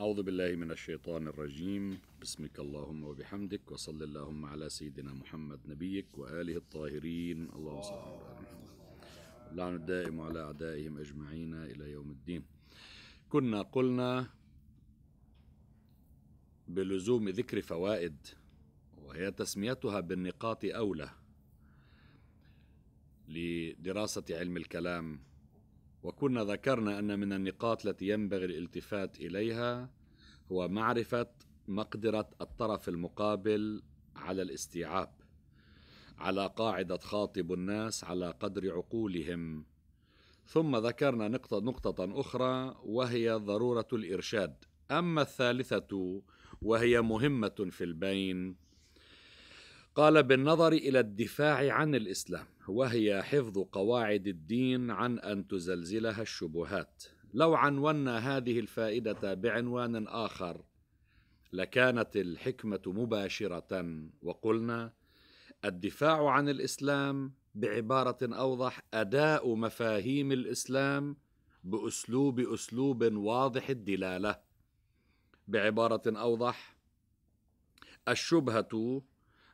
أعوذ بالله من الشيطان الرجيم بسمك اللهم وبحمدك وصل اللهم على سيدنا محمد نبيك وآله الطاهرين اللهم صل على محمد اللعن الدائم على أعدائهم أجمعين إلى يوم الدين كنا قلنا بلزوم ذكر فوائد وهي تسميتها بالنقاط أولى لدراسة علم الكلام وكنا ذكرنا أن من النقاط التي ينبغي الالتفات إليها هو معرفة مقدرة الطرف المقابل على الاستيعاب على قاعدة خاطب الناس على قدر عقولهم ثم ذكرنا نقطة, نقطة أخرى وهي ضرورة الإرشاد أما الثالثة وهي مهمة في البين قال بالنظر الى الدفاع عن الاسلام وهي حفظ قواعد الدين عن ان تزلزلها الشبهات لو عنونا هذه الفائده بعنوان اخر لكانت الحكمه مباشره وقلنا الدفاع عن الاسلام بعباره اوضح اداء مفاهيم الاسلام باسلوب اسلوب واضح الدلاله بعباره اوضح الشبهه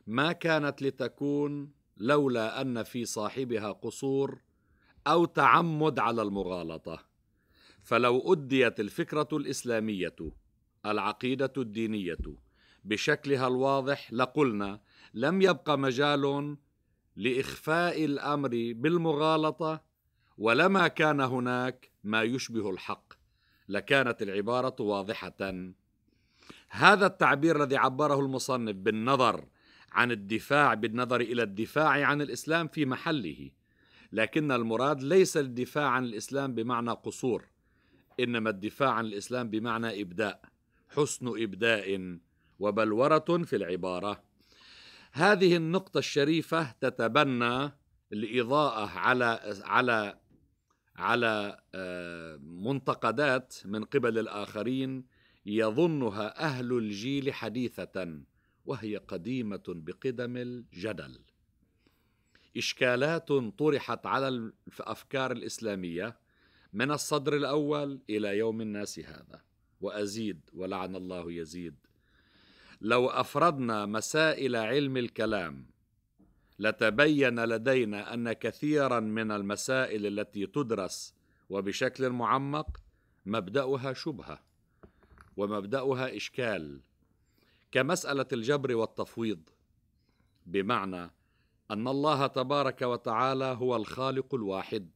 ما كانت لتكون لولا ان في صاحبها قصور او تعمد على المغالطه فلو اديت الفكره الاسلاميه العقيده الدينيه بشكلها الواضح لقلنا لم يبقى مجال لاخفاء الامر بالمغالطه ولما كان هناك ما يشبه الحق لكانت العباره واضحه هذا التعبير الذي عبره المصنف بالنظر عن الدفاع بالنظر الى الدفاع عن الاسلام في محله لكن المراد ليس الدفاع عن الاسلام بمعنى قصور انما الدفاع عن الاسلام بمعنى ابداء حسن ابداء وبلوره في العباره هذه النقطه الشريفه تتبنى الاضاءه على على على آه، منتقدات من قبل الاخرين يظنها اهل الجيل حديثه وهي قديمة بقدم الجدل إشكالات طرحت على الأفكار الإسلامية من الصدر الأول إلى يوم الناس هذا وأزيد ولعن الله يزيد لو أفردنا مسائل علم الكلام لتبين لدينا أن كثيرا من المسائل التي تدرس وبشكل معمق مبدأها شبهة ومبدأها إشكال كمسألة الجبر والتفويض بمعنى أن الله تبارك وتعالى هو الخالق الواحد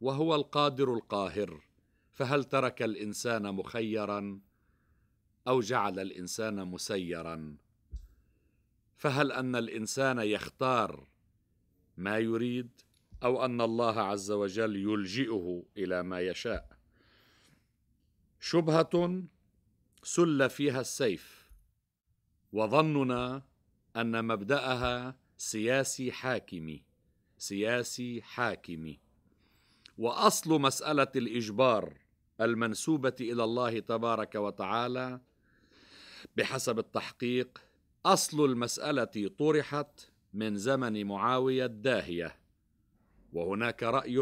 وهو القادر القاهر فهل ترك الإنسان مخيرا أو جعل الإنسان مسيرا فهل أن الإنسان يختار ما يريد أو أن الله عز وجل يلجئه إلى ما يشاء شبهة سل فيها السيف وظننا ان مبداها سياسي حاكمي سياسي حاكمي واصل مساله الاجبار المنسوبه الى الله تبارك وتعالى بحسب التحقيق اصل المساله طرحت من زمن معاويه الداهيه وهناك راي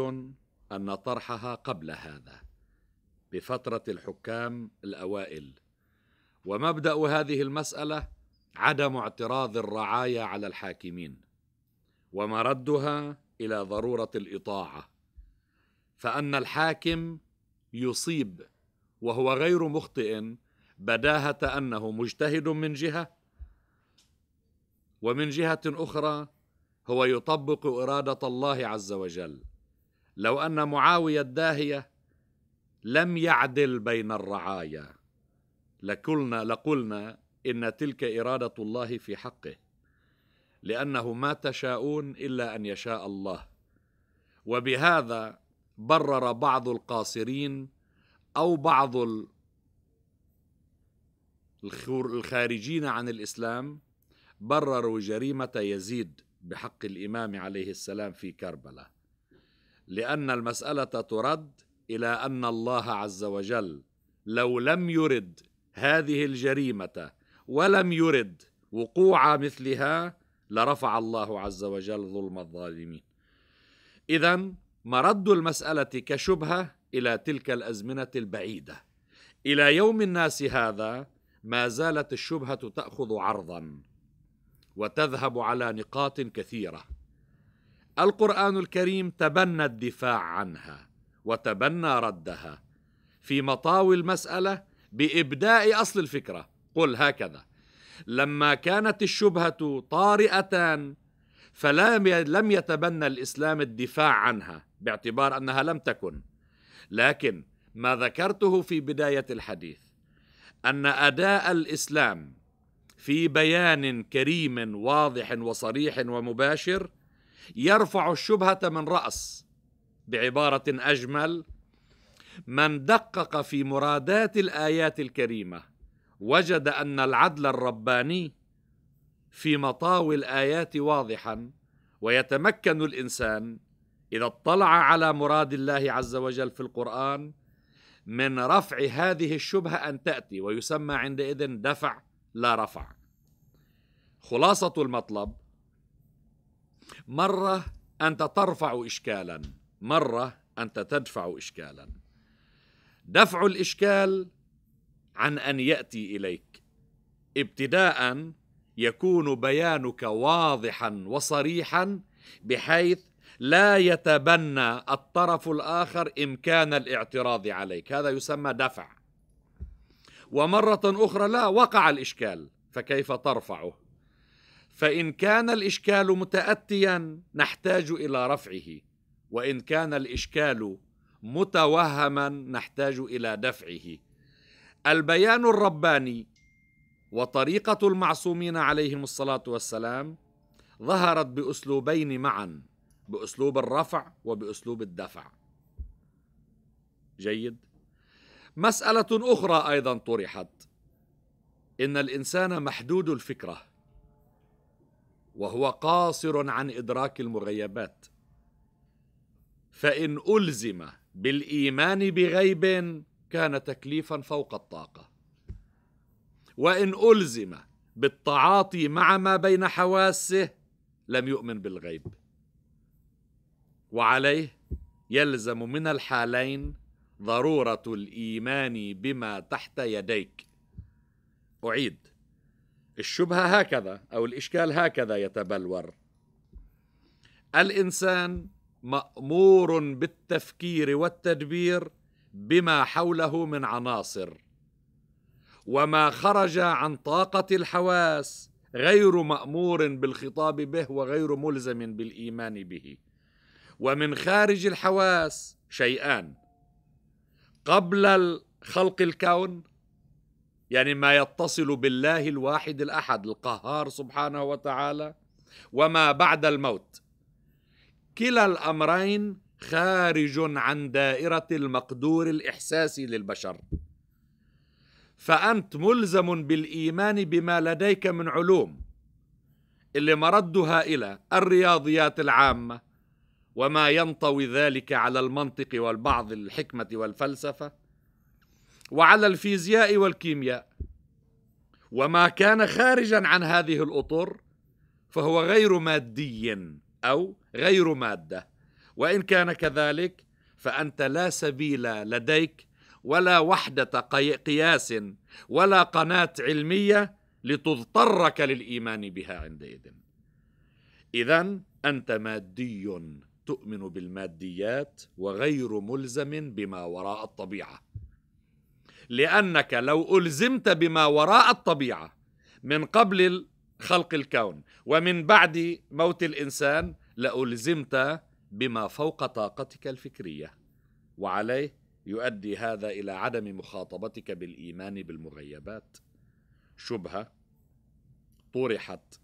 ان طرحها قبل هذا بفتره الحكام الاوائل ومبدا هذه المساله عدم اعتراض الرعايا على الحاكمين ومردها الى ضروره الاطاعه فان الحاكم يصيب وهو غير مخطئ بداهه انه مجتهد من جهه ومن جهه اخرى هو يطبق اراده الله عز وجل لو ان معاويه الداهيه لم يعدل بين الرعايا لكلنا لقلنا ان تلك اراده الله في حقه لانه ما تشاءون الا ان يشاء الله وبهذا برر بعض القاصرين او بعض الخارجين عن الاسلام برروا جريمه يزيد بحق الامام عليه السلام في كربلاء لان المساله ترد الى ان الله عز وجل لو لم يرد هذه الجريمه ولم يرد وقوع مثلها لرفع الله عز وجل ظلم الظالمين اذا مرد المساله كشبهه الى تلك الازمنه البعيده الى يوم الناس هذا ما زالت الشبهه تاخذ عرضا وتذهب على نقاط كثيره القران الكريم تبنى الدفاع عنها وتبنى ردها في مطاوي المساله بابداء اصل الفكره قل هكذا لما كانت الشبهة طارئة فلا لم يتبنى الإسلام الدفاع عنها باعتبار أنها لم تكن لكن ما ذكرته في بداية الحديث أن أداء الإسلام في بيان كريم واضح وصريح ومباشر يرفع الشبهة من رأس بعبارة أجمل من دقق في مرادات الآيات الكريمة وجد ان العدل الرباني في مطاوي الايات واضحا ويتمكن الانسان اذا اطلع على مراد الله عز وجل في القران من رفع هذه الشبهه ان تاتي ويسمى عندئذ دفع لا رفع خلاصه المطلب مره انت ترفع اشكالا مره انت تدفع اشكالا دفع الاشكال عن ان ياتي اليك ابتداء يكون بيانك واضحا وصريحا بحيث لا يتبنى الطرف الاخر امكان الاعتراض عليك هذا يسمى دفع ومره اخرى لا وقع الاشكال فكيف ترفعه فان كان الاشكال متاتيا نحتاج الى رفعه وان كان الاشكال متوهما نحتاج الى دفعه البيان الرباني وطريقة المعصومين عليهم الصلاة والسلام ظهرت بأسلوبين معا بأسلوب الرفع وبأسلوب الدفع جيد مسألة أخرى أيضا طرحت إن الإنسان محدود الفكرة وهو قاصر عن إدراك المغيبات فإن ألزم بالإيمان بغيب كان تكليفا فوق الطاقه وان الزم بالتعاطي مع ما بين حواسه لم يؤمن بالغيب وعليه يلزم من الحالين ضروره الايمان بما تحت يديك اعيد الشبهه هكذا او الاشكال هكذا يتبلور الانسان مامور بالتفكير والتدبير بما حوله من عناصر وما خرج عن طاقه الحواس غير مامور بالخطاب به وغير ملزم بالايمان به ومن خارج الحواس شيئان قبل خلق الكون يعني ما يتصل بالله الواحد الاحد القهار سبحانه وتعالى وما بعد الموت كلا الامرين خارج عن دائرة المقدور الإحساسي للبشر فأنت ملزم بالإيمان بما لديك من علوم اللي مردها إلى الرياضيات العامة وما ينطوي ذلك على المنطق والبعض الحكمة والفلسفة وعلى الفيزياء والكيمياء وما كان خارجا عن هذه الأطر فهو غير مادي أو غير مادة وان كان كذلك فانت لا سبيل لديك ولا وحده قياس ولا قناه علميه لتضطرك للايمان بها عندئذ اذا انت مادي تؤمن بالماديات وغير ملزم بما وراء الطبيعه لانك لو الزمت بما وراء الطبيعه من قبل خلق الكون ومن بعد موت الانسان لالزمت بما فوق طاقتك الفكريه وعليه يؤدي هذا الى عدم مخاطبتك بالايمان بالمغيبات شبهه طرحت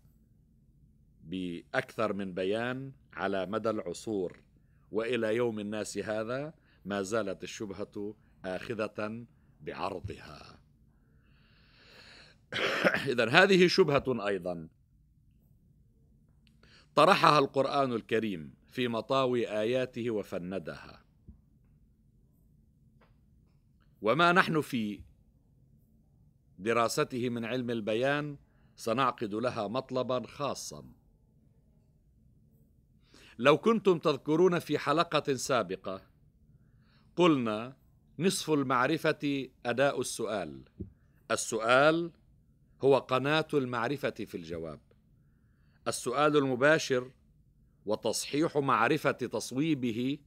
باكثر من بيان على مدى العصور والى يوم الناس هذا ما زالت الشبهه اخذه بعرضها اذا هذه شبهه ايضا طرحها القران الكريم في مطاوي اياته وفندها وما نحن في دراسته من علم البيان سنعقد لها مطلبا خاصا لو كنتم تذكرون في حلقه سابقه قلنا نصف المعرفه اداء السؤال السؤال هو قناه المعرفه في الجواب السؤال المباشر وتصحيح معرفه تصويبه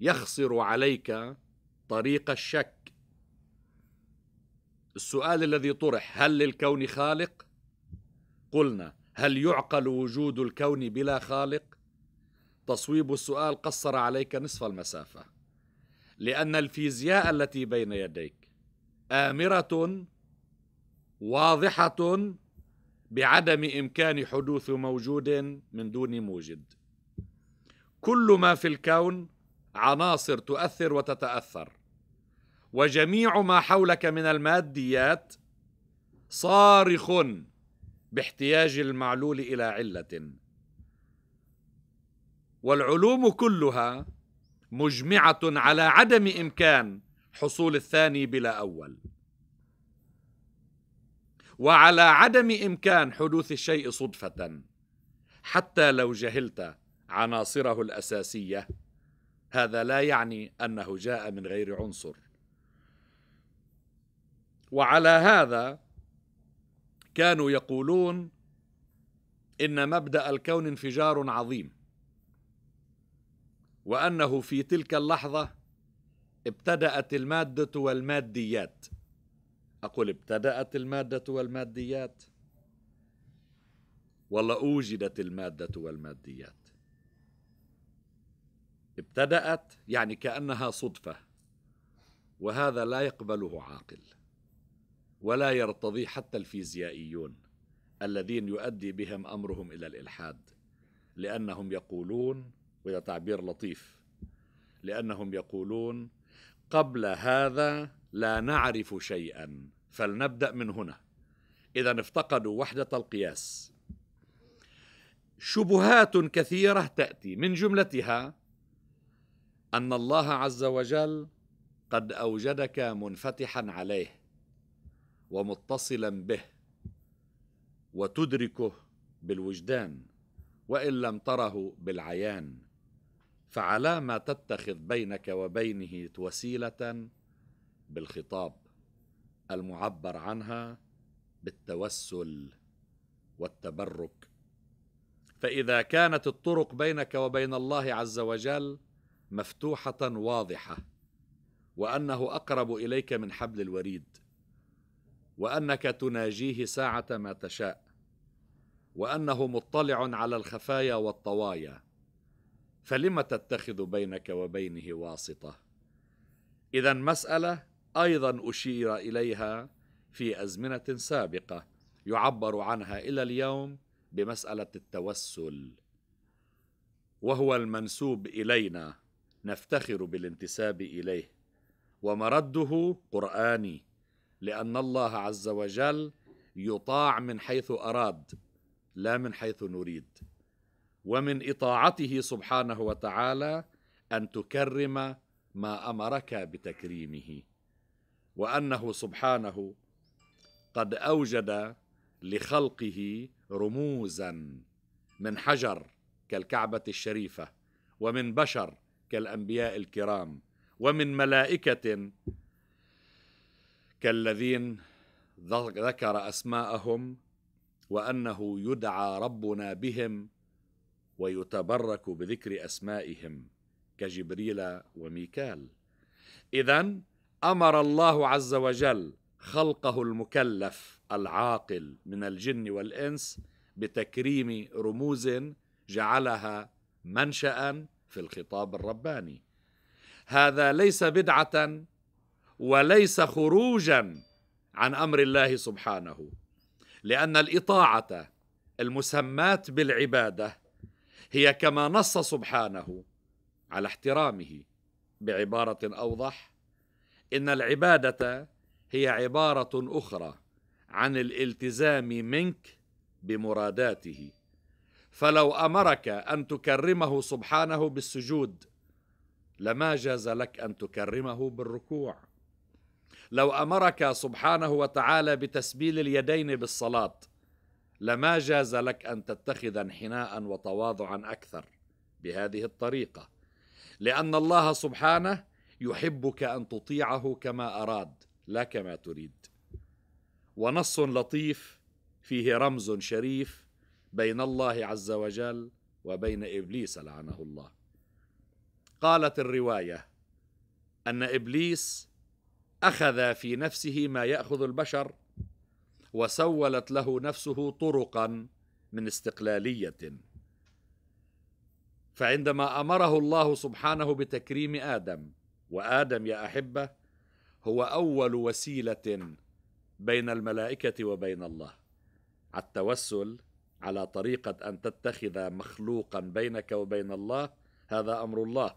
يخسر عليك طريق الشك السؤال الذي طرح هل للكون خالق قلنا هل يعقل وجود الكون بلا خالق تصويب السؤال قصر عليك نصف المسافه لان الفيزياء التي بين يديك امره واضحه بعدم امكان حدوث موجود من دون موجد كل ما في الكون عناصر تؤثر وتتاثر وجميع ما حولك من الماديات صارخ باحتياج المعلول الى عله والعلوم كلها مجمعه على عدم امكان حصول الثاني بلا اول وعلى عدم امكان حدوث الشيء صدفه حتى لو جهلت عناصره الاساسيه هذا لا يعني انه جاء من غير عنصر وعلى هذا كانوا يقولون ان مبدا الكون انفجار عظيم وانه في تلك اللحظه ابتدات الماده والماديات اقول ابتدات الماده والماديات ولا اوجدت الماده والماديات ابتدأت يعني كأنها صدفة وهذا لا يقبله عاقل ولا يرتضيه حتى الفيزيائيون الذين يؤدي بهم أمرهم إلى الإلحاد لأنهم يقولون وهذا تعبير لطيف لأنهم يقولون قبل هذا لا نعرف شيئا فلنبدأ من هنا إذا افتقدوا وحدة القياس شبهات كثيرة تأتي من جملتها ان الله عز وجل قد اوجدك منفتحا عليه ومتصلا به وتدركه بالوجدان وان لم تره بالعيان فعلى ما تتخذ بينك وبينه وسيله بالخطاب المعبر عنها بالتوسل والتبرك فاذا كانت الطرق بينك وبين الله عز وجل مفتوحه واضحه وانه اقرب اليك من حبل الوريد وانك تناجيه ساعه ما تشاء وانه مطلع على الخفايا والطوايا فلم تتخذ بينك وبينه واسطه اذا مساله ايضا اشير اليها في ازمنه سابقه يعبر عنها الى اليوم بمساله التوسل وهو المنسوب الينا نفتخر بالانتساب اليه ومرده قراني لان الله عز وجل يطاع من حيث اراد لا من حيث نريد ومن اطاعته سبحانه وتعالى ان تكرم ما امرك بتكريمه وانه سبحانه قد اوجد لخلقه رموزا من حجر كالكعبه الشريفه ومن بشر كالأنبياء الكرام ومن ملائكة كالذين ذكر أسماءهم وأنه يدعى ربنا بهم ويتبرك بذكر أسمائهم كجبريل وميكال إذا أمر الله عز وجل خلقه المكلف العاقل من الجن والإنس بتكريم رموز جعلها منشأ في الخطاب الرباني هذا ليس بدعه وليس خروجا عن امر الله سبحانه لان الاطاعه المسماه بالعباده هي كما نص سبحانه على احترامه بعباره اوضح ان العباده هي عباره اخرى عن الالتزام منك بمراداته فلو امرك ان تكرمه سبحانه بالسجود لما جاز لك ان تكرمه بالركوع لو امرك سبحانه وتعالى بتسبيل اليدين بالصلاه لما جاز لك ان تتخذ انحناء وتواضعا اكثر بهذه الطريقه لان الله سبحانه يحبك ان تطيعه كما اراد لا كما تريد ونص لطيف فيه رمز شريف بين الله عز وجل وبين ابليس لعنه الله قالت الروايه ان ابليس اخذ في نفسه ما ياخذ البشر وسولت له نفسه طرقا من استقلاليه فعندما امره الله سبحانه بتكريم ادم وادم يا احبه هو اول وسيله بين الملائكه وبين الله على التوسل على طريقة أن تتخذ مخلوقا بينك وبين الله هذا أمر الله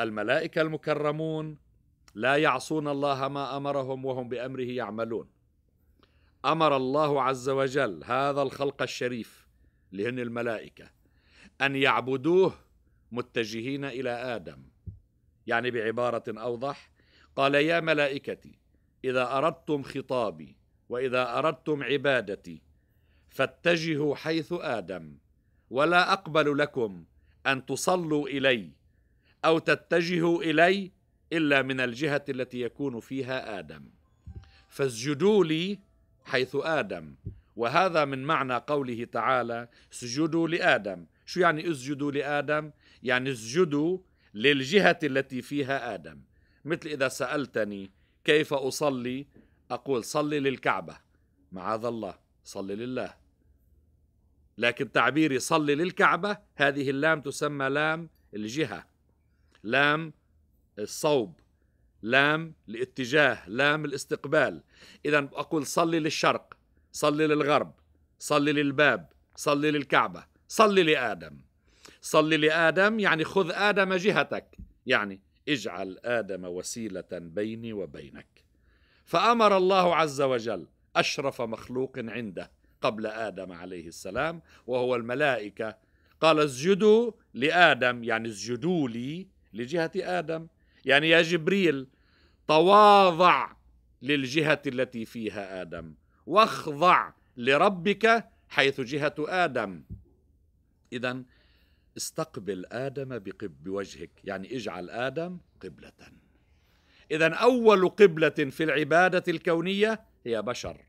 الملائكة المكرمون لا يعصون الله ما أمرهم وهم بأمره يعملون أمر الله عز وجل هذا الخلق الشريف اللي هن الملائكة أن يعبدوه متجهين إلى آدم يعني بعبارة أوضح قال يا ملائكتي إذا أردتم خطابي وإذا أردتم عبادتي فاتجهوا حيث ادم ولا اقبل لكم ان تصلوا الي او تتجهوا الي الا من الجهه التي يكون فيها ادم فاسجدوا لي حيث ادم وهذا من معنى قوله تعالى سجدوا لادم شو يعني اسجدوا لادم يعني اسجدوا للجهه التي فيها ادم مثل اذا سالتني كيف اصلي اقول صلي للكعبه معاذ الله صلي لله لكن تعبير يصلي للكعبة هذه اللام تسمى لام الجهة لام الصوب لام الاتجاه لام الاستقبال إذا أقول صلي للشرق صلي للغرب صلي للباب صلي للكعبة صلي لآدم صلي لآدم يعني خذ آدم جهتك يعني اجعل آدم وسيلة بيني وبينك فأمر الله عز وجل أشرف مخلوق عنده قبل آدم عليه السلام وهو الملائكة قال اسجدوا لآدم يعني اسجدوا لي لجهة آدم يعني يا جبريل تواضع للجهة التي فيها آدم واخضع لربك حيث جهة آدم إذا استقبل آدم بوجهك يعني اجعل آدم قبلة إذا أول قبلة في العبادة الكونية هي بشر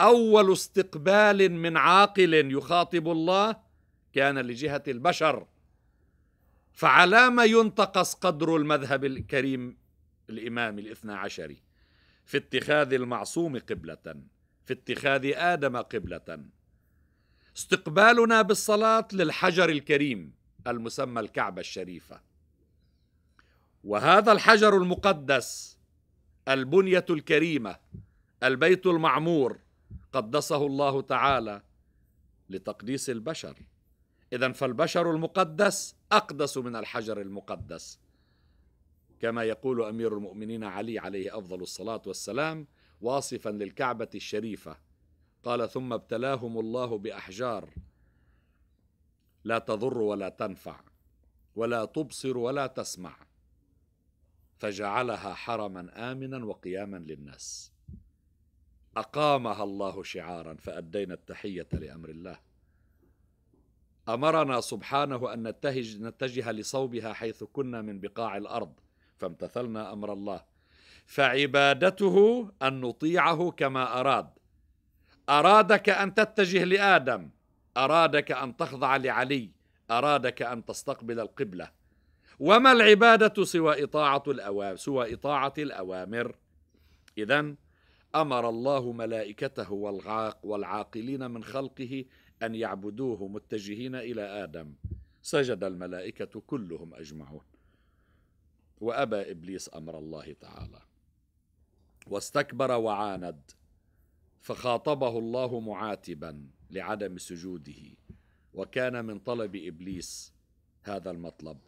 اول استقبال من عاقل يخاطب الله كان لجهه البشر فعلى ما ينتقص قدر المذهب الكريم الامامي الاثنى عشري في اتخاذ المعصوم قبله في اتخاذ ادم قبله استقبالنا بالصلاه للحجر الكريم المسمى الكعبه الشريفه وهذا الحجر المقدس البنيه الكريمه البيت المعمور قدسه الله تعالى لتقديس البشر اذا فالبشر المقدس اقدس من الحجر المقدس كما يقول امير المؤمنين علي عليه افضل الصلاه والسلام واصفا للكعبه الشريفه قال ثم ابتلاهم الله باحجار لا تضر ولا تنفع ولا تبصر ولا تسمع فجعلها حرما امنا وقياما للناس اقامها الله شعارا فادينا التحيه لامر الله امرنا سبحانه ان نتهج نتجه لصوبها حيث كنا من بقاع الارض فامتثلنا امر الله فعبادته ان نطيعه كما اراد ارادك ان تتجه لادم ارادك ان تخضع لعلي ارادك ان تستقبل القبله وما العباده سوى اطاعه الاوامر سوى اطاعه الاوامر اذا امر الله ملائكته والعاق والعاقلين من خلقه ان يعبدوه متجهين الى ادم سجد الملائكه كلهم اجمعون وابى ابليس امر الله تعالى واستكبر وعاند فخاطبه الله معاتبا لعدم سجوده وكان من طلب ابليس هذا المطلب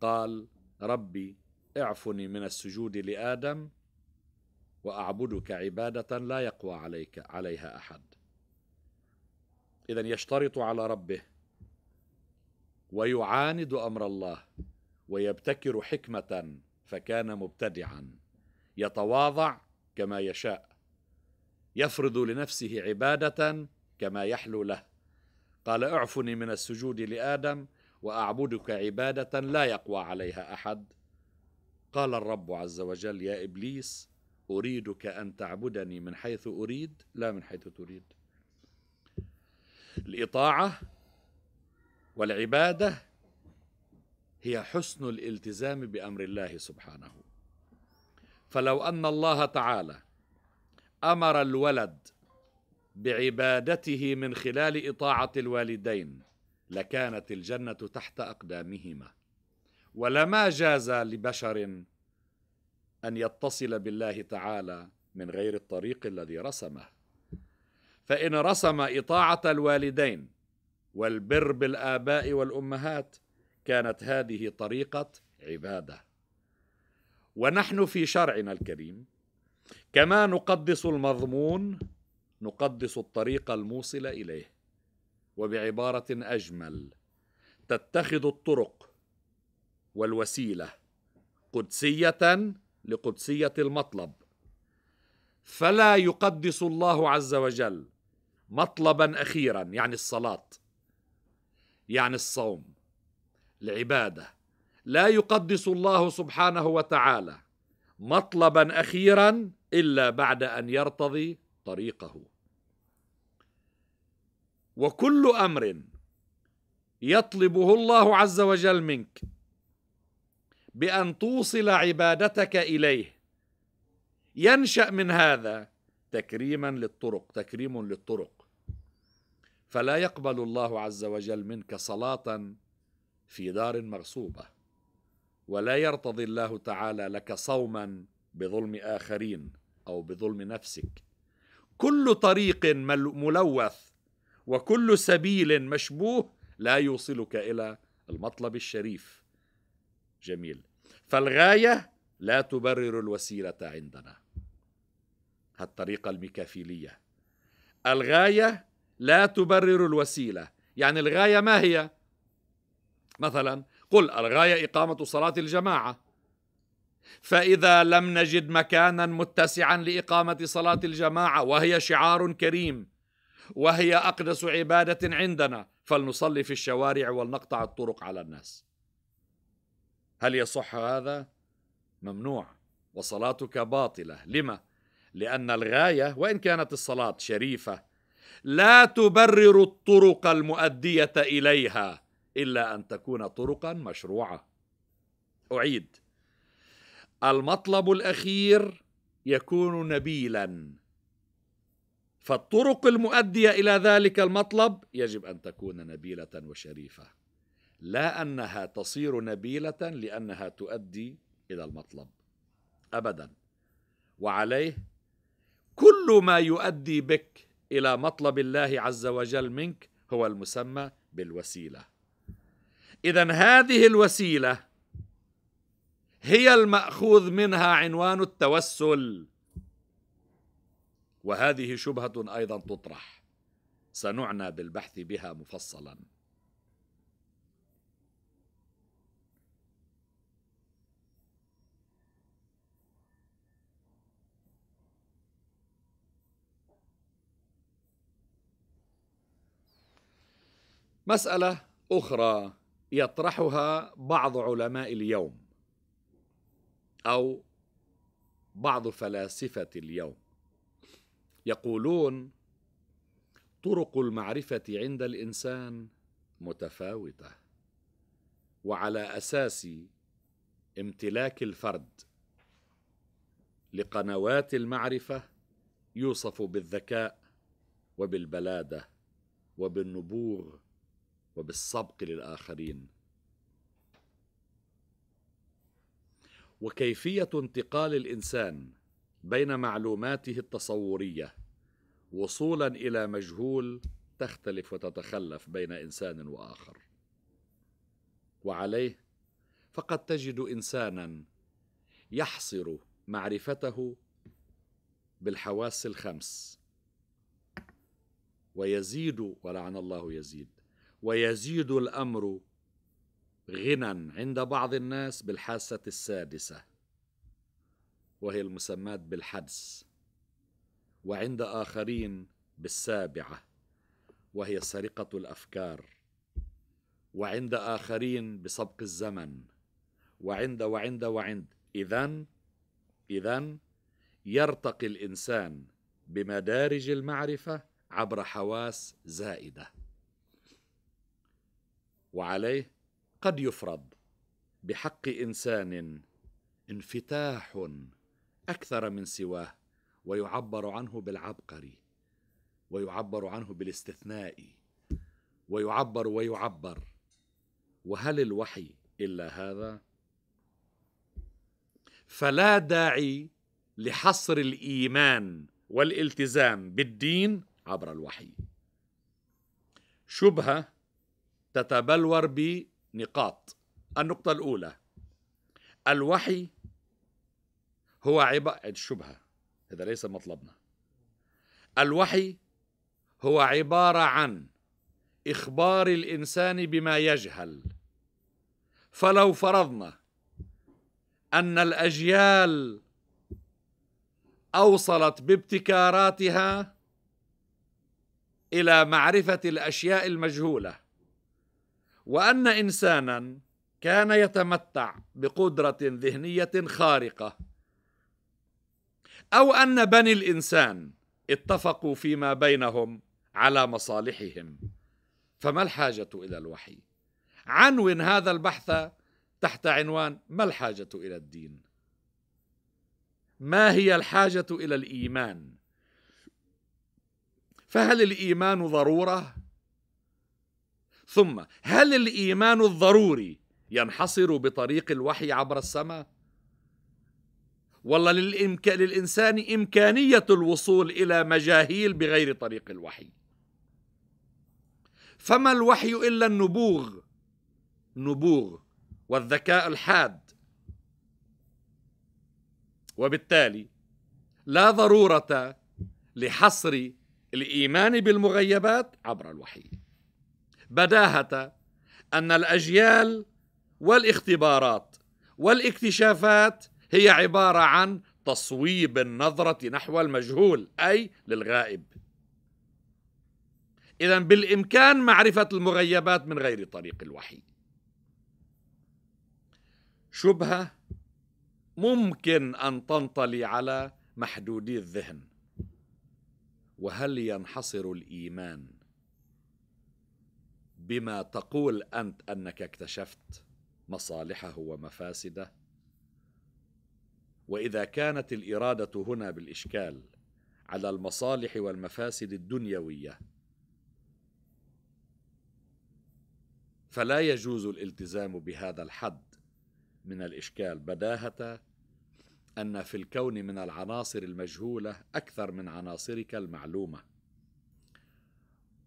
قال ربي اعفني من السجود لادم واعبدك عباده لا يقوى عليك عليها احد اذا يشترط على ربه ويعاند امر الله ويبتكر حكمه فكان مبتدعا يتواضع كما يشاء يفرض لنفسه عباده كما يحلو له قال اعفني من السجود لادم واعبدك عباده لا يقوى عليها احد قال الرب عز وجل يا ابليس أريدك أن تعبدني من حيث أريد لا من حيث تريد الإطاعة والعبادة هي حسن الالتزام بأمر الله سبحانه فلو أن الله تعالى أمر الولد بعبادته من خلال إطاعة الوالدين لكانت الجنة تحت أقدامهما ولما جاز لبشر ان يتصل بالله تعالى من غير الطريق الذي رسمه فان رسم اطاعه الوالدين والبر بالاباء والامهات كانت هذه طريقه عباده ونحن في شرعنا الكريم كما نقدس المضمون نقدس الطريق الموصل اليه وبعباره اجمل تتخذ الطرق والوسيله قدسيه لقدسيه المطلب فلا يقدس الله عز وجل مطلبا اخيرا يعني الصلاه يعني الصوم العباده لا يقدس الله سبحانه وتعالى مطلبا اخيرا الا بعد ان يرتضي طريقه وكل امر يطلبه الله عز وجل منك بان توصل عبادتك اليه ينشا من هذا تكريما للطرق تكريم للطرق فلا يقبل الله عز وجل منك صلاه في دار مغصوبه ولا يرتضي الله تعالى لك صوما بظلم اخرين او بظلم نفسك كل طريق ملوث وكل سبيل مشبوه لا يوصلك الى المطلب الشريف جميل فالغاية لا تبرر الوسيلة عندنا هالطريقة الميكافيلية الغاية لا تبرر الوسيلة يعني الغاية ما هي؟ مثلا قل الغاية إقامة صلاة الجماعة فإذا لم نجد مكانا متسعا لإقامة صلاة الجماعة وهي شعار كريم وهي أقدس عبادة عندنا فلنصلي في الشوارع ولنقطع الطرق على الناس هل يصح هذا ممنوع وصلاتك باطله لما لان الغايه وان كانت الصلاه شريفه لا تبرر الطرق المؤديه اليها الا ان تكون طرقا مشروعه اعيد المطلب الاخير يكون نبيلا فالطرق المؤديه الى ذلك المطلب يجب ان تكون نبيله وشريفه لا انها تصير نبيله لانها تؤدي الى المطلب ابدا وعليه كل ما يؤدي بك الى مطلب الله عز وجل منك هو المسمى بالوسيله اذا هذه الوسيله هي الماخوذ منها عنوان التوسل وهذه شبهه ايضا تطرح سنعنى بالبحث بها مفصلا مسألة أخرى يطرحها بعض علماء اليوم أو بعض فلاسفة اليوم يقولون طرق المعرفة عند الإنسان متفاوتة وعلى أساس امتلاك الفرد لقنوات المعرفة يوصف بالذكاء وبالبلادة وبالنبوغ وبالسبق للآخرين وكيفية انتقال الإنسان بين معلوماته التصورية وصولا إلى مجهول تختلف وتتخلف بين إنسان وآخر وعليه فقد تجد إنسانا يحصر معرفته بالحواس الخمس ويزيد ولعن الله يزيد ويزيد الامر غنى عند بعض الناس بالحاسه السادسه وهي المسماة بالحدس وعند اخرين بالسابعه وهي سرقه الافكار وعند اخرين بسبق الزمن وعند وعند وعند اذا اذا يرتقي الانسان بمدارج المعرفه عبر حواس زائده وعليه قد يفرض بحق انسان انفتاح اكثر من سواه ويعبر عنه بالعبقري ويعبر عنه بالاستثناء ويعبر ويعبر وهل الوحي الا هذا فلا داعي لحصر الايمان والالتزام بالدين عبر الوحي شبهه تتبلور بنقاط النقطة الأولى الوحي هو عبارة الشبهة هذا ليس مطلبنا الوحي هو عبارة عن إخبار الإنسان بما يجهل فلو فرضنا أن الأجيال أوصلت بابتكاراتها إلى معرفة الأشياء المجهولة وان انسانا كان يتمتع بقدره ذهنيه خارقه او ان بني الانسان اتفقوا فيما بينهم على مصالحهم فما الحاجه الى الوحي عنون هذا البحث تحت عنوان ما الحاجه الى الدين ما هي الحاجه الى الايمان فهل الايمان ضروره ثم هل الايمان الضروري ينحصر بطريق الوحي عبر السماء ولا للإمك... للإنسان إمكانية الوصول إلى مجاهيل بغير طريق الوحي فما الوحي إلا النبوغ نبوغ والذكاء الحاد وبالتالي لا ضرورة لحصر الإيمان بالمغيبات عبر الوحي بداهه ان الاجيال والاختبارات والاكتشافات هي عباره عن تصويب النظره نحو المجهول اي للغائب اذا بالامكان معرفه المغيبات من غير طريق الوحي شبهه ممكن ان تنطلي على محدودي الذهن وهل ينحصر الايمان بما تقول انت انك اكتشفت مصالحه ومفاسده واذا كانت الاراده هنا بالاشكال على المصالح والمفاسد الدنيويه فلا يجوز الالتزام بهذا الحد من الاشكال بداهه ان في الكون من العناصر المجهوله اكثر من عناصرك المعلومه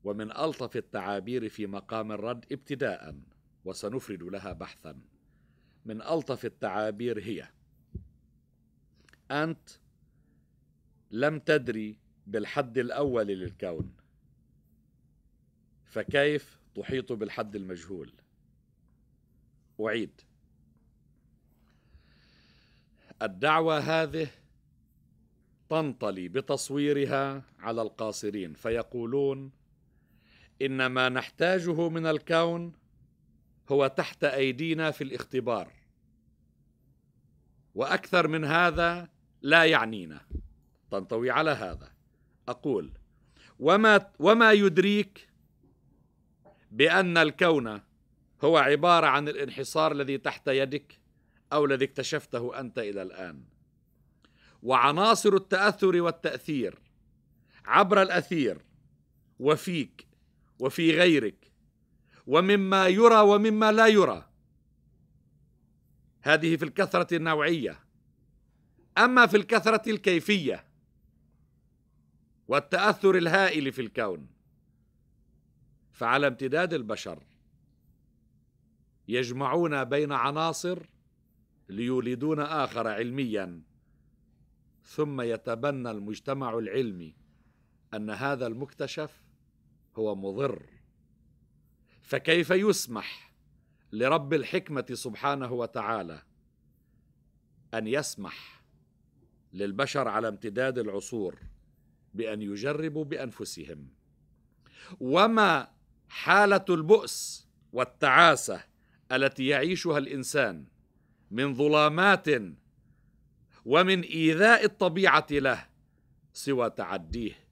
ومن ألطف التعابير في مقام الرد ابتداء وسنفرد لها بحثا من ألطف التعابير هي أنت لم تدري بالحد الأول للكون فكيف تحيط بالحد المجهول أعيد الدعوة هذه تنطلي بتصويرها على القاصرين فيقولون ان ما نحتاجه من الكون هو تحت ايدينا في الاختبار واكثر من هذا لا يعنينا تنطوي على هذا اقول وما وما يدريك بان الكون هو عباره عن الانحصار الذي تحت يدك او الذي اكتشفته انت الى الان وعناصر التاثر والتاثير عبر الاثير وفيك وفي غيرك ومما يرى ومما لا يرى هذه في الكثرة النوعية أما في الكثرة الكيفية والتأثر الهائل في الكون فعلى امتداد البشر يجمعون بين عناصر ليولدون آخر علميا ثم يتبنى المجتمع العلمي أن هذا المكتشف هو مضر فكيف يسمح لرب الحكمه سبحانه وتعالى ان يسمح للبشر على امتداد العصور بان يجربوا بانفسهم وما حاله البؤس والتعاسه التي يعيشها الانسان من ظلامات ومن ايذاء الطبيعه له سوى تعديه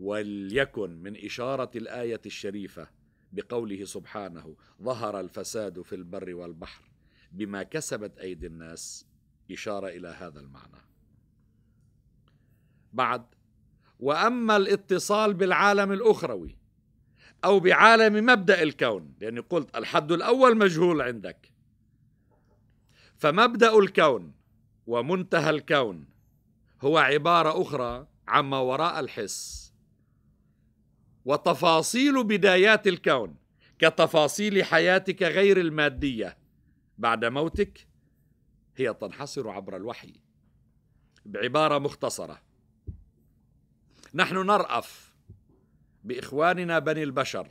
وليكن من إشارة الآية الشريفة بقوله سبحانه ظهر الفساد في البر والبحر بما كسبت أيدي الناس إشارة إلى هذا المعنى بعد وأما الاتصال بالعالم الأخروي أو بعالم مبدأ الكون لأني يعني قلت الحد الأول مجهول عندك فمبدأ الكون ومنتهى الكون هو عبارة أخرى عما وراء الحس وتفاصيل بدايات الكون كتفاصيل حياتك غير الماديه بعد موتك هي تنحصر عبر الوحي بعباره مختصره نحن نرأف باخواننا بني البشر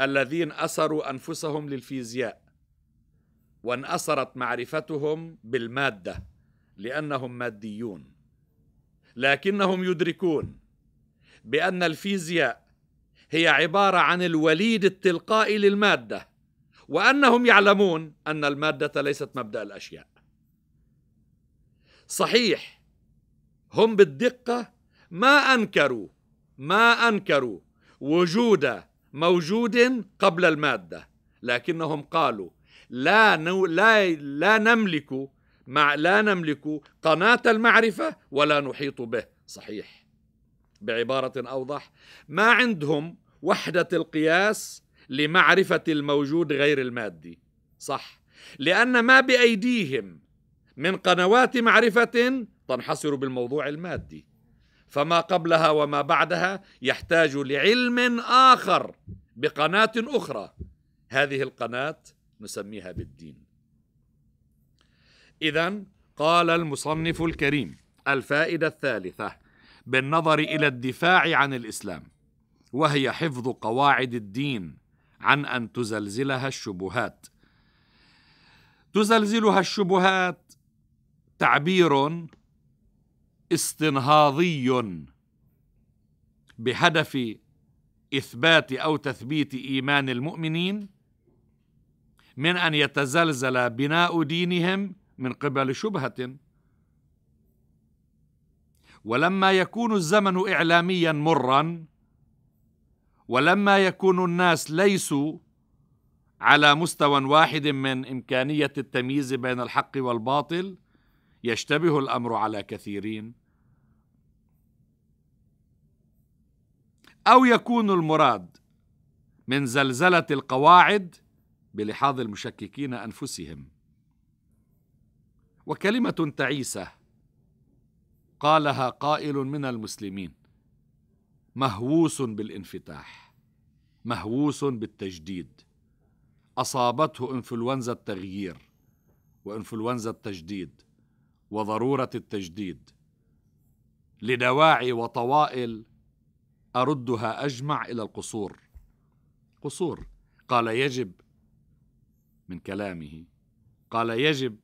الذين اسروا انفسهم للفيزياء وانأسرت معرفتهم بالماده لانهم ماديون لكنهم يدركون بان الفيزياء هي عباره عن الوليد التلقائي للماده وانهم يعلمون ان الماده ليست مبدا الاشياء صحيح هم بالدقه ما انكروا ما انكروا وجود موجود قبل الماده لكنهم قالوا لا نو لا لا نملك مع لا نملك قناه المعرفه ولا نحيط به صحيح بعبارة أوضح ما عندهم وحدة القياس لمعرفة الموجود غير المادي صح لأن ما بأيديهم من قنوات معرفة تنحصر بالموضوع المادي فما قبلها وما بعدها يحتاج لعلم آخر بقناة أخرى هذه القناة نسميها بالدين إذا قال المصنف الكريم الفائدة الثالثة بالنظر الى الدفاع عن الاسلام وهي حفظ قواعد الدين عن ان تزلزلها الشبهات تزلزلها الشبهات تعبير استنهاضي بهدف اثبات او تثبيت ايمان المؤمنين من ان يتزلزل بناء دينهم من قبل شبهه ولما يكون الزمن اعلاميا مرا ولما يكون الناس ليسوا على مستوى واحد من امكانيه التمييز بين الحق والباطل يشتبه الامر على كثيرين او يكون المراد من زلزله القواعد بلحاظ المشككين انفسهم وكلمه تعيسه قالها قائل من المسلمين مهووس بالانفتاح مهووس بالتجديد اصابته انفلونزا التغيير وانفلونزا التجديد وضروره التجديد لدواعي وطوائل اردها اجمع الى القصور قصور قال يجب من كلامه قال يجب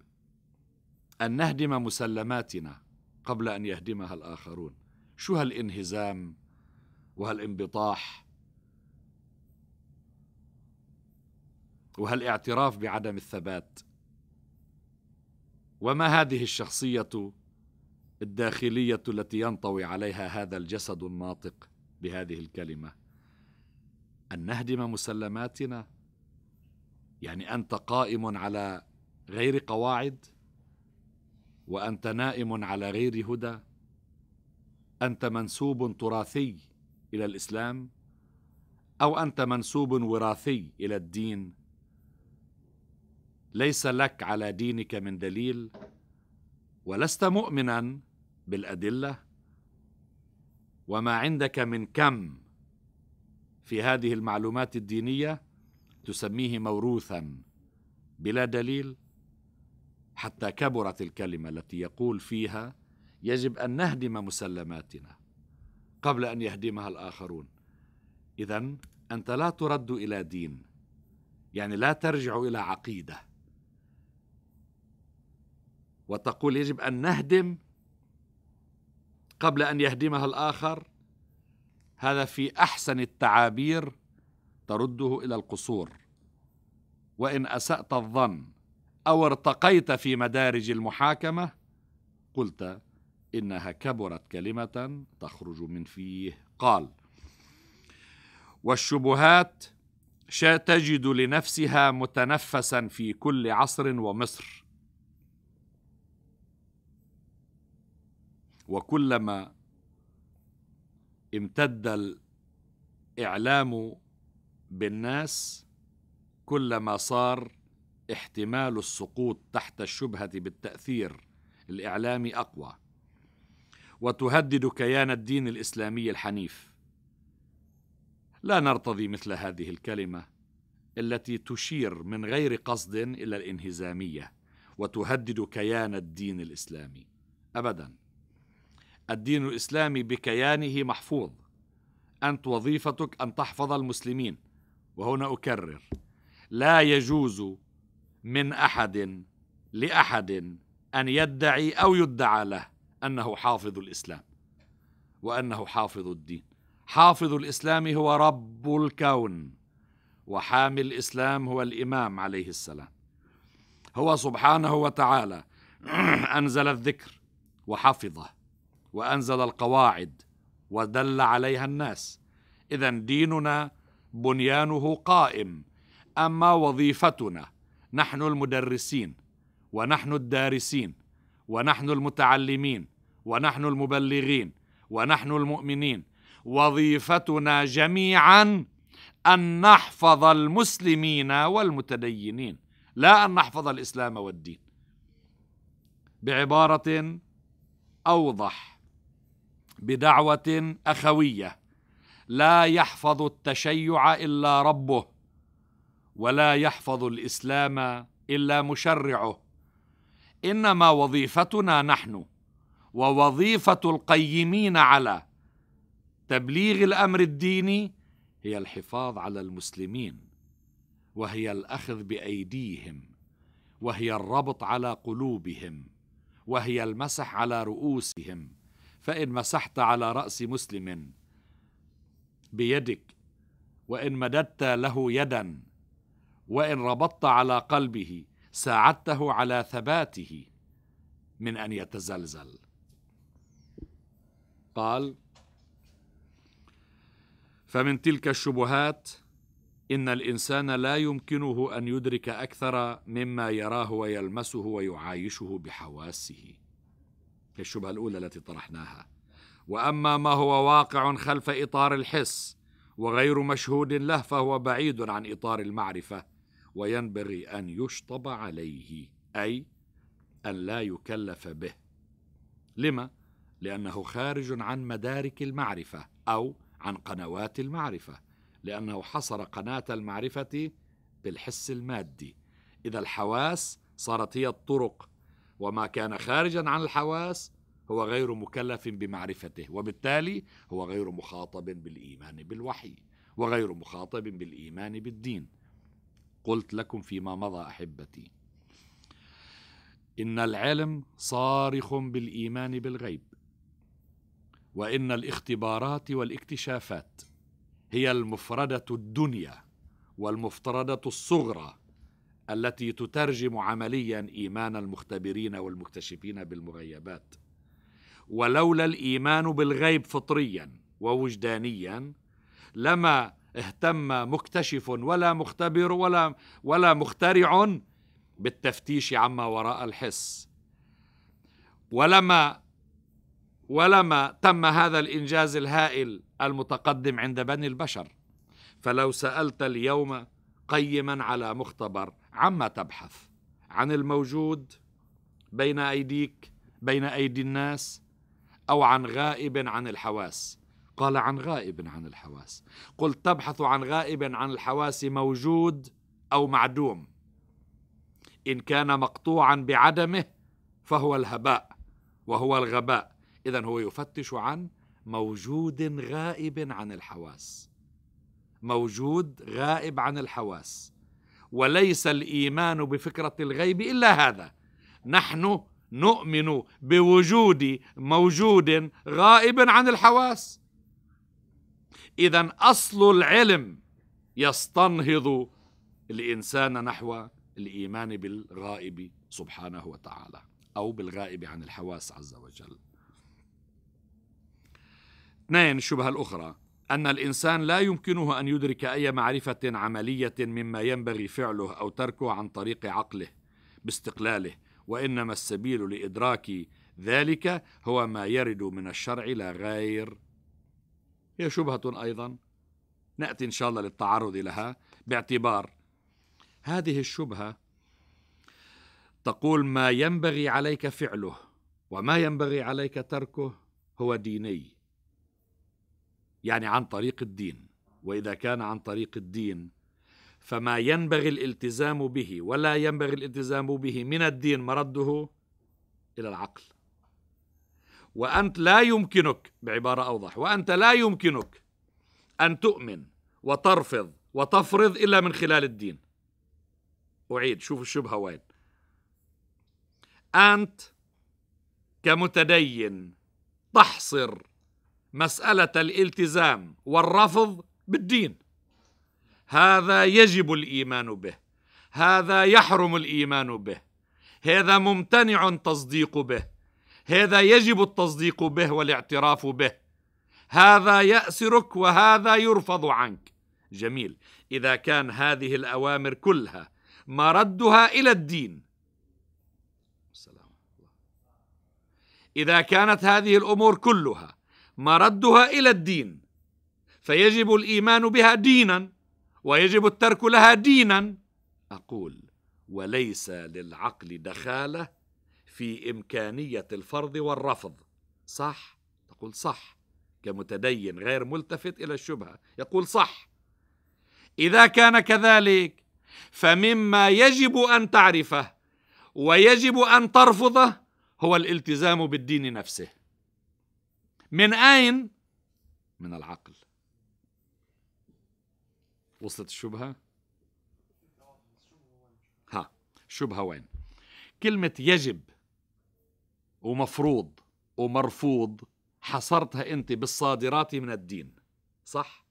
ان نهدم مسلماتنا قبل أن يهدمها الآخرون شو هالانهزام وهالانبطاح وهالاعتراف بعدم الثبات وما هذه الشخصية الداخلية التي ينطوي عليها هذا الجسد الناطق بهذه الكلمة أن نهدم مسلماتنا يعني أنت قائم على غير قواعد وانت نائم على غير هدى انت منسوب تراثي الى الاسلام او انت منسوب وراثي الى الدين ليس لك على دينك من دليل ولست مؤمنا بالادله وما عندك من كم في هذه المعلومات الدينيه تسميه موروثا بلا دليل حتى كبرت الكلمة التي يقول فيها يجب أن نهدم مسلماتنا قبل أن يهدمها الآخرون إذا أنت لا ترد إلى دين يعني لا ترجع إلى عقيدة وتقول يجب أن نهدم قبل أن يهدمها الآخر هذا في أحسن التعابير ترده إلى القصور وإن أسأت الظن أو ارتقيت في مدارج المحاكمة قلت إنها كبرت كلمة تخرج من فيه قال والشبهات تجد لنفسها متنفسا في كل عصر ومصر وكلما امتد الإعلام بالناس كلما صار احتمال السقوط تحت الشبهه بالتاثير الاعلامي اقوى وتهدد كيان الدين الاسلامي الحنيف لا نرتضي مثل هذه الكلمه التي تشير من غير قصد الى الانهزاميه وتهدد كيان الدين الاسلامي ابدا الدين الاسلامي بكيانه محفوظ انت وظيفتك ان تحفظ المسلمين وهنا اكرر لا يجوز من احد لاحد ان يدعي او يدعى له انه حافظ الاسلام وانه حافظ الدين حافظ الاسلام هو رب الكون وحامي الاسلام هو الامام عليه السلام هو سبحانه وتعالى انزل الذكر وحفظه وانزل القواعد ودل عليها الناس اذا ديننا بنيانه قائم اما وظيفتنا نحن المدرسين ونحن الدارسين ونحن المتعلمين ونحن المبلغين ونحن المؤمنين وظيفتنا جميعا ان نحفظ المسلمين والمتدينين لا ان نحفظ الاسلام والدين بعباره اوضح بدعوه اخويه لا يحفظ التشيع الا ربه ولا يحفظ الاسلام الا مشرعه انما وظيفتنا نحن ووظيفه القيمين على تبليغ الامر الديني هي الحفاظ على المسلمين وهي الاخذ بايديهم وهي الربط على قلوبهم وهي المسح على رؤوسهم فان مسحت على راس مسلم بيدك وان مددت له يدا وان ربطت على قلبه ساعدته على ثباته من ان يتزلزل قال فمن تلك الشبهات ان الانسان لا يمكنه ان يدرك اكثر مما يراه ويلمسه ويعايشه بحواسه الشبهه الاولى التي طرحناها واما ما هو واقع خلف اطار الحس وغير مشهود له فهو بعيد عن اطار المعرفه وينبغي ان يشطب عليه اي ان لا يكلف به لما لانه خارج عن مدارك المعرفه او عن قنوات المعرفه لانه حصر قناه المعرفه بالحس المادي اذا الحواس صارت هي الطرق وما كان خارجا عن الحواس هو غير مكلف بمعرفته وبالتالي هو غير مخاطب بالايمان بالوحي وغير مخاطب بالايمان بالدين قلت لكم فيما مضى احبتي ان العلم صارخ بالايمان بالغيب وان الاختبارات والاكتشافات هي المفرده الدنيا والمفترضه الصغرى التي تترجم عمليا ايمان المختبرين والمكتشفين بالمغيبات ولولا الايمان بالغيب فطريا ووجدانيا لما اهتم مكتشف ولا مختبر ولا ولا مخترع بالتفتيش عما وراء الحس ولما ولما تم هذا الانجاز الهائل المتقدم عند بني البشر فلو سالت اليوم قيما على مختبر عما تبحث عن الموجود بين ايديك بين ايدي الناس او عن غائب عن الحواس قال عن غائب عن الحواس قلت تبحث عن غائب عن الحواس موجود أو معدوم إن كان مقطوعا بعدمه فهو الهباء وهو الغباء إذا هو يفتش عن موجود غائب عن الحواس موجود غائب عن الحواس وليس الايمان بفكره الغيب الا هذا نحن نؤمن بوجود موجود غائب عن الحواس اذا اصل العلم يستنهض الانسان نحو الايمان بالغائب سبحانه وتعالى او بالغائب عن الحواس عز وجل اثنين الشبهه الاخرى ان الانسان لا يمكنه ان يدرك اي معرفه عمليه مما ينبغي فعله او تركه عن طريق عقله باستقلاله وانما السبيل لادراك ذلك هو ما يرد من الشرع لا غير هي شبهة أيضا نأتي إن شاء الله للتعرض لها باعتبار هذه الشبهة تقول ما ينبغي عليك فعله وما ينبغي عليك تركه هو ديني يعني عن طريق الدين واذا كان عن طريق الدين فما ينبغي الالتزام به ولا ينبغي الالتزام به من الدين مرده الى العقل وأنت لا يمكنك بعبارة أوضح وأنت لا يمكنك أن تؤمن وترفض وتفرض إلا من خلال الدين أعيد شوف الشبهة وين أنت كمتدين تحصر مسألة الالتزام والرفض بالدين هذا يجب الإيمان به هذا يحرم الإيمان به هذا ممتنع تصديق به هذا يجب التصديق به والاعتراف به هذا ياسرك وهذا يرفض عنك جميل اذا كان هذه الاوامر كلها مردها الى الدين اذا كانت هذه الامور كلها مردها الى الدين فيجب الايمان بها دينا ويجب الترك لها دينا اقول وليس للعقل دخاله في إمكانية الفرض والرفض صح تقول صح كمتدين غير ملتفت إلى الشبهة يقول صح إذا كان كذلك فمما يجب أن تعرفه ويجب أن ترفضه هو الالتزام بالدين نفسه من أين؟ من العقل وصلت الشبهة؟ ها شبهة وين؟ كلمة يجب ومفروض ومرفوض حصرتها انت بالصادرات من الدين صح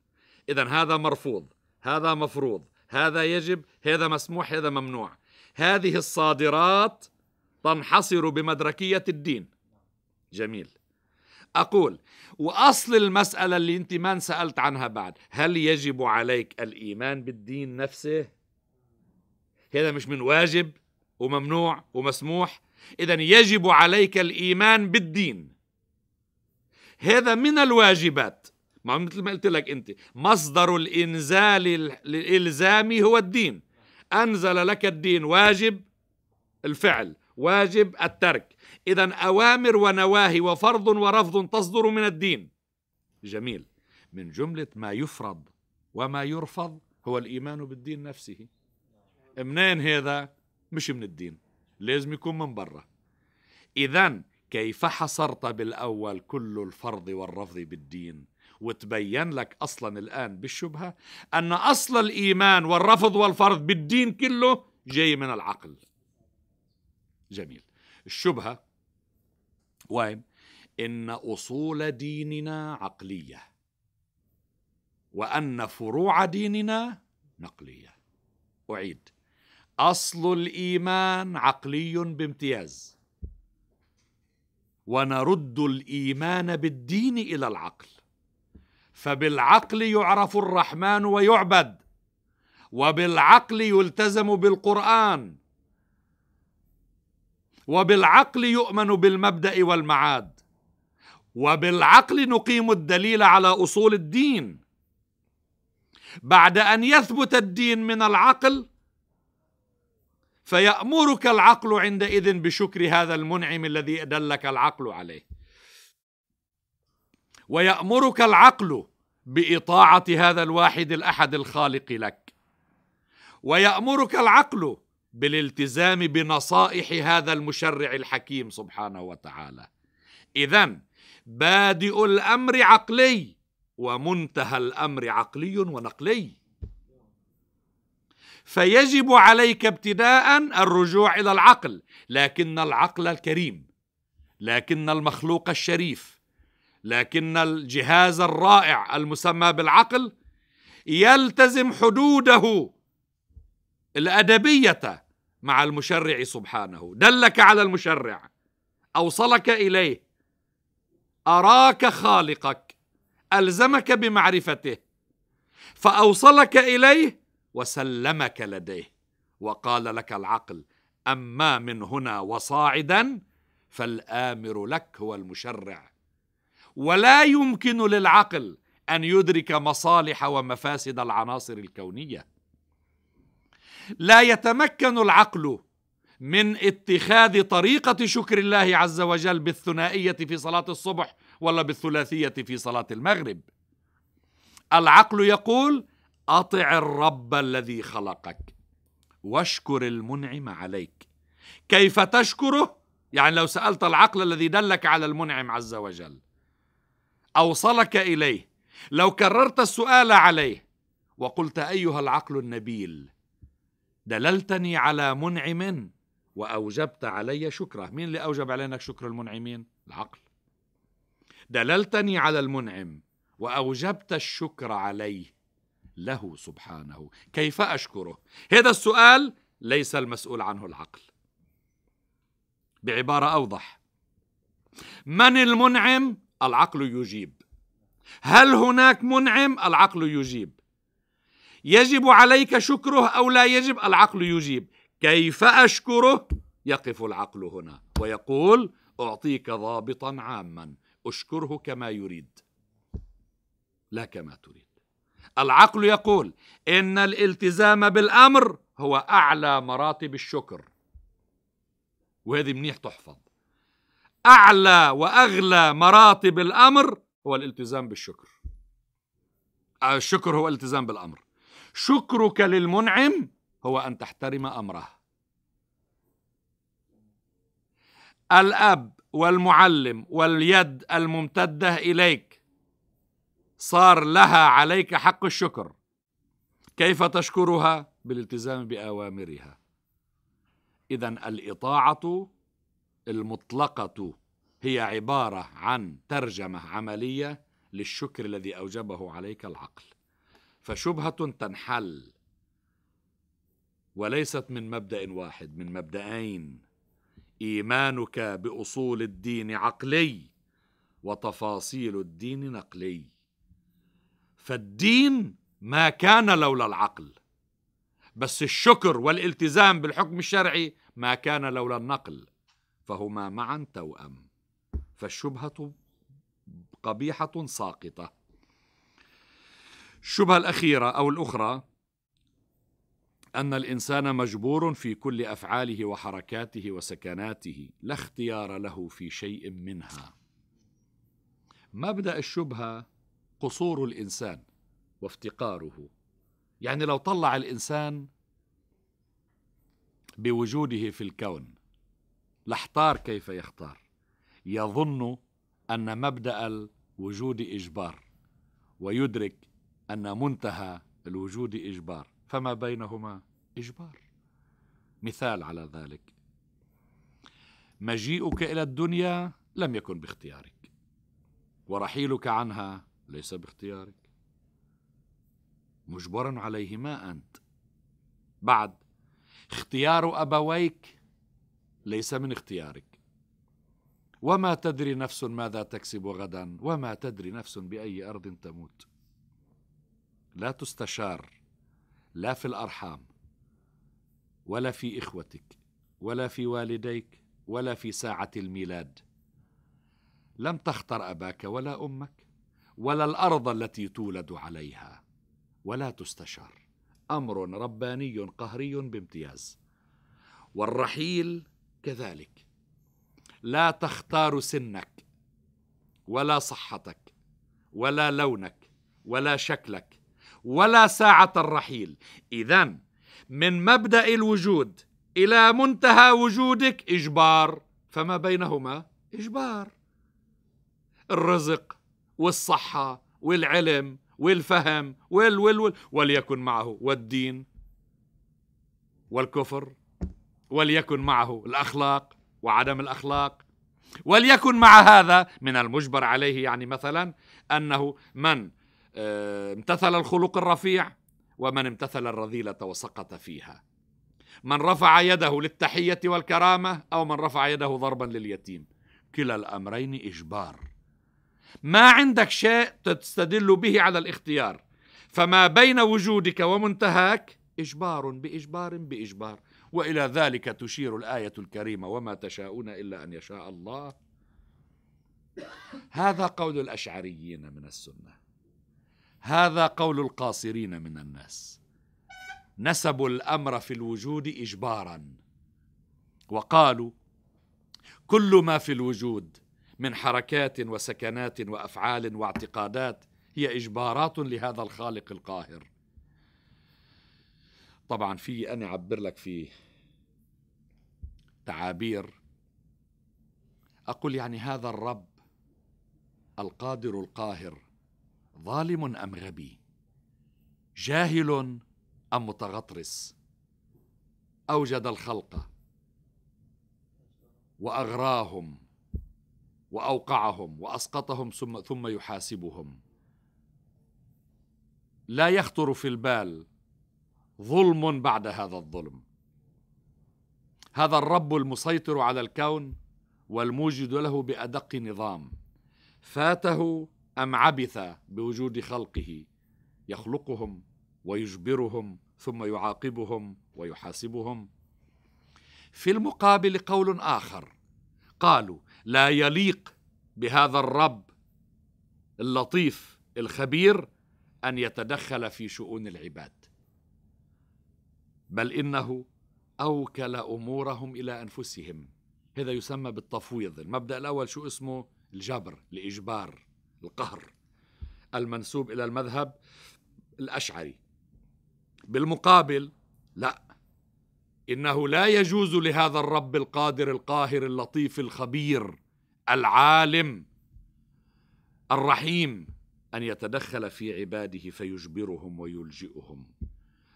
اذا هذا مرفوض هذا مفروض هذا يجب هذا مسموح هذا ممنوع هذه الصادرات تنحصر بمدركيه الدين جميل اقول واصل المساله اللي انت ما سالت عنها بعد هل يجب عليك الايمان بالدين نفسه هذا مش من واجب وممنوع ومسموح اذا يجب عليك الايمان بالدين هذا من الواجبات ما مثل ما قلت لك انت مصدر الانزال الالزامي هو الدين انزل لك الدين واجب الفعل واجب الترك اذا اوامر ونواهي وفرض ورفض تصدر من الدين جميل من جمله ما يفرض وما يرفض هو الايمان بالدين نفسه منين هذا مش من الدين لازم يكون من برا إذا كيف حصرت بالأول كل الفرض والرفض بالدين وتبين لك أصلا الآن بالشبهة أن أصل الإيمان والرفض والفرض بالدين كله جاي من العقل جميل الشبهة وين إن أصول ديننا عقلية وأن فروع ديننا نقلية أعيد اصل الايمان عقلي بامتياز ونرد الايمان بالدين الى العقل فبالعقل يعرف الرحمن ويعبد وبالعقل يلتزم بالقران وبالعقل يؤمن بالمبدا والمعاد وبالعقل نقيم الدليل على اصول الدين بعد ان يثبت الدين من العقل فيأمرك العقل عندئذ بشكر هذا المنعم الذي دلك العقل عليه ويأمرك العقل بإطاعة هذا الواحد الأحد الخالق لك ويأمرك العقل بالالتزام بنصائح هذا المشرع الحكيم سبحانه وتعالى إذا بادئ الأمر عقلي ومنتهى الأمر عقلي ونقلي فيجب عليك ابتداء الرجوع الى العقل لكن العقل الكريم لكن المخلوق الشريف لكن الجهاز الرائع المسمى بالعقل يلتزم حدوده الادبيه مع المشرع سبحانه دلك على المشرع اوصلك اليه اراك خالقك الزمك بمعرفته فاوصلك اليه وسلمك لديه وقال لك العقل اما من هنا وصاعدا فالامر لك هو المشرع ولا يمكن للعقل ان يدرك مصالح ومفاسد العناصر الكونيه لا يتمكن العقل من اتخاذ طريقه شكر الله عز وجل بالثنائيه في صلاه الصبح ولا بالثلاثيه في صلاه المغرب العقل يقول اطع الرب الذي خلقك واشكر المنعم عليك كيف تشكره يعني لو سالت العقل الذي دلك على المنعم عز وجل اوصلك اليه لو كررت السؤال عليه وقلت ايها العقل النبيل دللتني على منعم واوجبت علي شكره مين اللي اوجب علينا شكر المنعمين العقل دللتني على المنعم واوجبت الشكر عليه له سبحانه كيف أشكره هذا السؤال ليس المسؤول عنه العقل بعبارة أوضح من المنعم العقل يجيب هل هناك منعم العقل يجيب يجب عليك شكره أو لا يجب العقل يجيب كيف أشكره يقف العقل هنا ويقول أعطيك ضابطا عاما أشكره كما يريد لا كما تريد العقل يقول ان الالتزام بالامر هو اعلى مراتب الشكر وهذه منيح تحفظ اعلى واغلى مراتب الامر هو الالتزام بالشكر الشكر هو الالتزام بالامر شكرك للمنعم هو ان تحترم امره الاب والمعلم واليد الممتده اليك صار لها عليك حق الشكر كيف تشكرها بالالتزام باوامرها اذا الاطاعه المطلقه هي عباره عن ترجمه عمليه للشكر الذي اوجبه عليك العقل فشبهه تنحل وليست من مبدا واحد من مبدأين ايمانك باصول الدين عقلي وتفاصيل الدين نقلي فالدين ما كان لولا العقل بس الشكر والالتزام بالحكم الشرعي ما كان لولا النقل فهما معا توأم فالشبهة قبيحة ساقطة الشبهة الأخيرة أو الأخرى أن الإنسان مجبور في كل أفعاله وحركاته وسكناته لا اختيار له في شيء منها مبدأ الشبهة قصور الانسان وافتقاره يعني لو طلع الانسان بوجوده في الكون لاحتار كيف يختار يظن ان مبدا الوجود اجبار ويدرك ان منتهى الوجود اجبار فما بينهما اجبار مثال على ذلك مجيئك الى الدنيا لم يكن باختيارك ورحيلك عنها ليس باختيارك مجبر عليهما أنت بعد اختيار أبويك ليس من اختيارك وما تدري نفس ماذا تكسب غدا وما تدري نفس بأي أرض تموت لا تستشار لا في الأرحام ولا في إخوتك ولا في والديك ولا في ساعة الميلاد لم تختر أباك ولا أمك ولا الارض التي تولد عليها ولا تستشار امر رباني قهري بامتياز والرحيل كذلك لا تختار سنك ولا صحتك ولا لونك ولا شكلك ولا ساعه الرحيل اذا من مبدا الوجود الى منتهى وجودك اجبار فما بينهما اجبار الرزق والصحة والعلم والفهم وال وال وال وليكن معه والدين والكفر وليكن معه الأخلاق وعدم الأخلاق وليكن مع هذا من المجبر عليه يعني مثلا أنه من آه، امتثل الخلق الرفيع ومن امتثل الرذيلة وسقط فيها من رفع يده للتحية والكرامة أو من رفع يده ضربا لليتيم كلا الأمرين إجبار ما عندك شيء تستدل به على الاختيار فما بين وجودك ومنتهاك إجبار بإجبار بإجبار وإلى ذلك تشير الآية الكريمة وما تشاءون إلا أن يشاء الله هذا قول الأشعريين من السنة هذا قول القاصرين من الناس نسبوا الأمر في الوجود إجبارا وقالوا كل ما في الوجود من حركات وسكنات وافعال واعتقادات هي اجبارات لهذا الخالق القاهر طبعا في انا اعبر لك في تعابير اقول يعني هذا الرب القادر القاهر ظالم ام غبي جاهل ام متغطرس اوجد الخلق واغراهم واوقعهم واسقطهم ثم ثم يحاسبهم لا يخطر في البال ظلم بعد هذا الظلم هذا الرب المسيطر على الكون والموجد له بادق نظام فاته ام عبث بوجود خلقه يخلقهم ويجبرهم ثم يعاقبهم ويحاسبهم في المقابل قول اخر قالوا لا يليق بهذا الرب اللطيف الخبير ان يتدخل في شؤون العباد بل انه اوكل امورهم الى انفسهم هذا يسمى بالتفويض المبدا الاول شو اسمه الجبر الاجبار القهر المنسوب الى المذهب الاشعري بالمقابل لا انه لا يجوز لهذا الرب القادر القاهر اللطيف الخبير العالم الرحيم ان يتدخل في عباده فيجبرهم ويلجئهم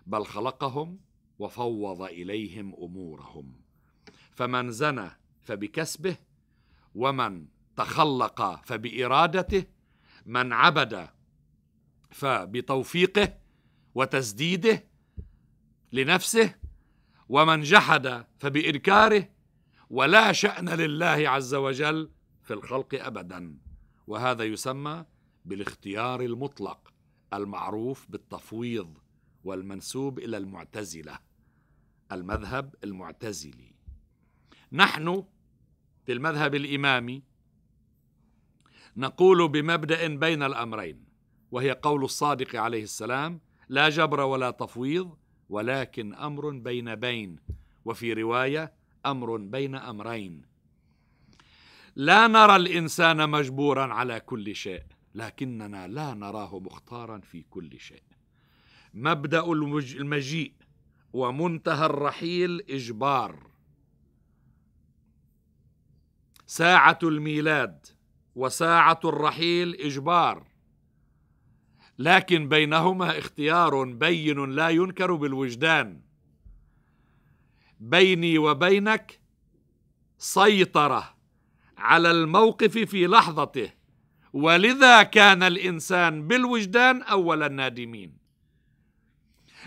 بل خلقهم وفوض اليهم امورهم فمن زنى فبكسبه ومن تخلق فبارادته من عبد فبتوفيقه وتسديده لنفسه ومن جحد فبإنكاره ولا شأن لله عز وجل في الخلق أبدا وهذا يسمى بالاختيار المطلق المعروف بالتفويض والمنسوب إلى المعتزلة المذهب المعتزلي نحن في المذهب الإمامي نقول بمبدأ بين الأمرين وهي قول الصادق عليه السلام لا جبر ولا تفويض ولكن امر بين بين وفي روايه امر بين امرين لا نرى الانسان مجبورا على كل شيء لكننا لا نراه مختارا في كل شيء مبدا المجيء ومنتهى الرحيل اجبار ساعه الميلاد وساعه الرحيل اجبار لكن بينهما اختيار بين لا ينكر بالوجدان بيني وبينك سيطره على الموقف في لحظته ولذا كان الانسان بالوجدان اول النادمين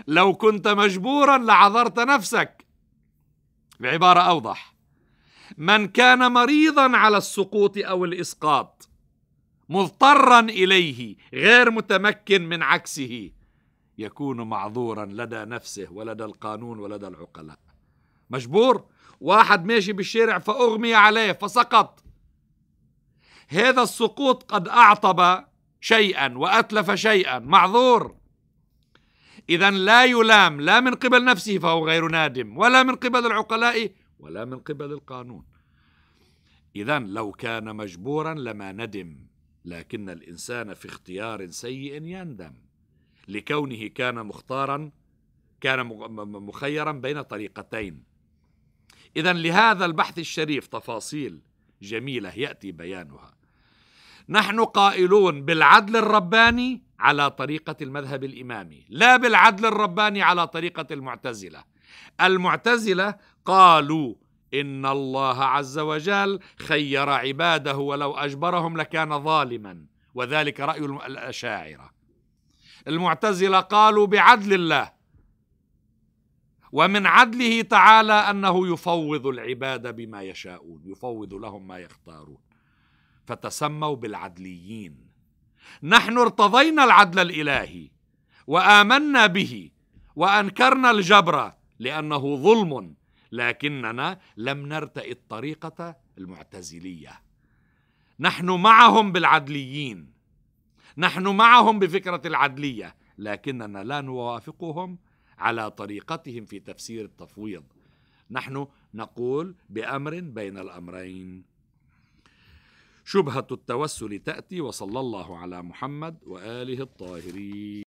لو كنت مجبورا لعذرت نفسك بعباره اوضح من كان مريضا على السقوط او الاسقاط مضطرا اليه غير متمكن من عكسه يكون معذورا لدى نفسه ولدى القانون ولدى العقلاء مجبور واحد ماشي بالشارع فاغمي عليه فسقط هذا السقوط قد اعطب شيئا واتلف شيئا معذور اذا لا يلام لا من قبل نفسه فهو غير نادم ولا من قبل العقلاء ولا من قبل القانون اذا لو كان مجبورا لما ندم لكن الانسان في اختيار سيء يندم لكونه كان مختارا كان مخيرا بين طريقتين اذا لهذا البحث الشريف تفاصيل جميله ياتي بيانها نحن قائلون بالعدل الرباني على طريقه المذهب الامامي لا بالعدل الرباني على طريقه المعتزله المعتزله قالوا ان الله عز وجل خير عباده ولو اجبرهم لكان ظالما وذلك راي الاشاعره المعتزله قالوا بعدل الله ومن عدله تعالى انه يفوض العباد بما يشاءون يفوض لهم ما يختارون فتسموا بالعدليين نحن ارتضينا العدل الالهي وامنا به وانكرنا الجبر لانه ظلم لكننا لم نرتئ الطريقة المعتزلية نحن معهم بالعدليين نحن معهم بفكرة العدلية لكننا لا نوافقهم على طريقتهم في تفسير التفويض نحن نقول بأمر بين الأمرين شبهة التوسل تأتي وصلى الله على محمد وآله الطاهرين